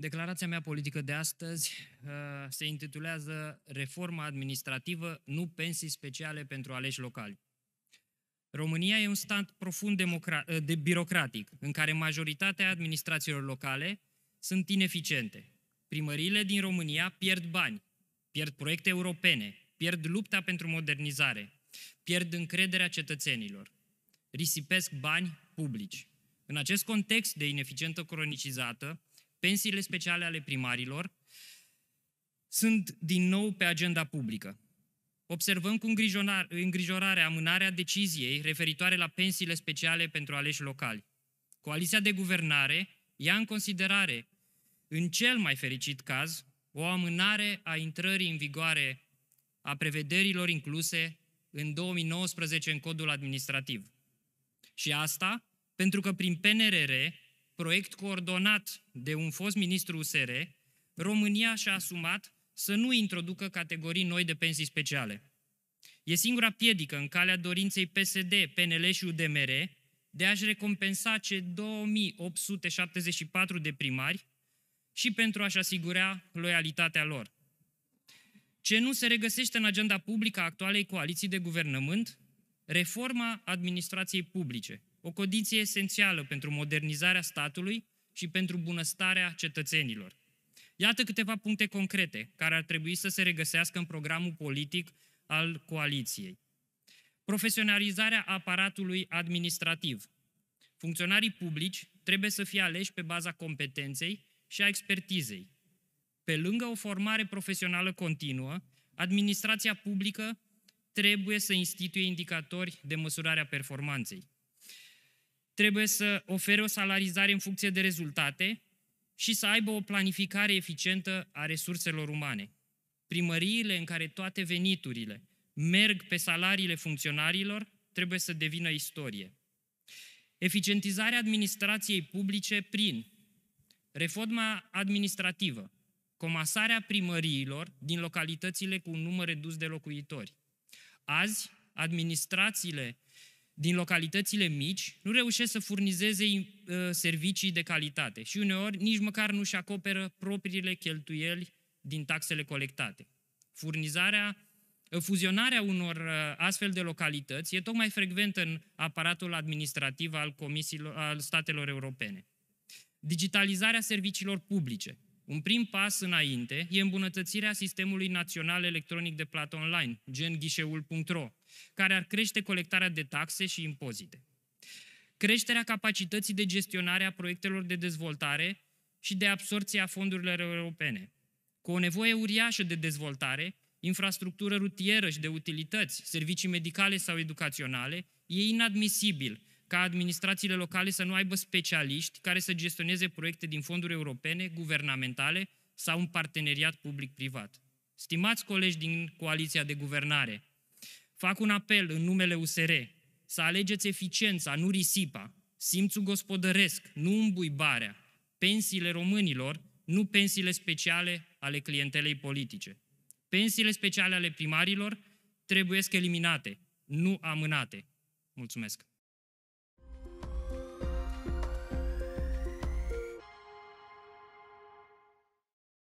Declarația mea politică de astăzi uh, se intitulează Reforma administrativă, nu pensii speciale pentru aleși locali. România e un stat profund democra- uh, de birocratic, în care majoritatea administrațiilor locale sunt ineficiente. Primăriile din România pierd bani, pierd proiecte europene, pierd lupta pentru modernizare, pierd încrederea cetățenilor, risipesc bani publici. În acest context de ineficientă cronicizată, pensiile speciale ale primarilor, sunt din nou pe agenda publică. Observăm cu îngrijorare amânarea deciziei referitoare la pensiile speciale pentru aleși locali. Coaliția de guvernare ia în considerare, în cel mai fericit caz, o amânare a intrării în vigoare a prevederilor incluse în 2019 în codul administrativ. Și asta pentru că prin PNRR proiect coordonat de un fost ministru USR, România și-a asumat să nu introducă categorii noi de pensii speciale. E singura piedică în calea dorinței PSD, PNL și UDMR de a-și recompensa ce 2874 de primari și pentru a-și asigura loialitatea lor. Ce nu se regăsește în agenda publică a actualei coaliții de guvernământ? Reforma administrației publice – o condiție esențială pentru modernizarea statului și pentru bunăstarea cetățenilor. Iată câteva puncte concrete care ar trebui să se regăsească în programul politic al coaliției. Profesionalizarea aparatului administrativ. Funcționarii publici trebuie să fie aleși pe baza competenței și a expertizei. Pe lângă o formare profesională continuă, administrația publică trebuie să instituie indicatori de măsurare a performanței trebuie să ofere o salarizare în funcție de rezultate și să aibă o planificare eficientă a resurselor umane. Primăriile în care toate veniturile merg pe salariile funcționarilor trebuie să devină istorie. Eficientizarea administrației publice prin reforma administrativă, comasarea primăriilor din localitățile cu un număr redus de locuitori. Azi, administrațiile din localitățile mici nu reușesc să furnizeze uh, servicii de calitate și uneori nici măcar nu-și acoperă propriile cheltuieli din taxele colectate. Furnizarea, uh, fuzionarea unor uh, astfel de localități e tocmai frecventă în aparatul administrativ al, comisiilor, al statelor europene. Digitalizarea serviciilor publice – un prim pas înainte e îmbunătățirea sistemului național electronic de plată online, gen ghișeul.ro, care ar crește colectarea de taxe și impozite. Creșterea capacității de gestionare a proiectelor de dezvoltare și de absorție a fondurilor europene. Cu o nevoie uriașă de dezvoltare, infrastructură rutieră și de utilități, servicii medicale sau educaționale, e inadmisibil ca administrațiile locale să nu aibă specialiști care să gestioneze proiecte din fonduri europene, guvernamentale sau un parteneriat public-privat. Stimați colegi din coaliția de guvernare, fac un apel în numele USR să alegeți eficiența, nu risipa, simțul gospodăresc, nu îmbuibarea, pensiile românilor, nu pensiile speciale ale clientelei politice. Pensiile speciale ale primarilor trebuie eliminate, nu amânate. Mulțumesc!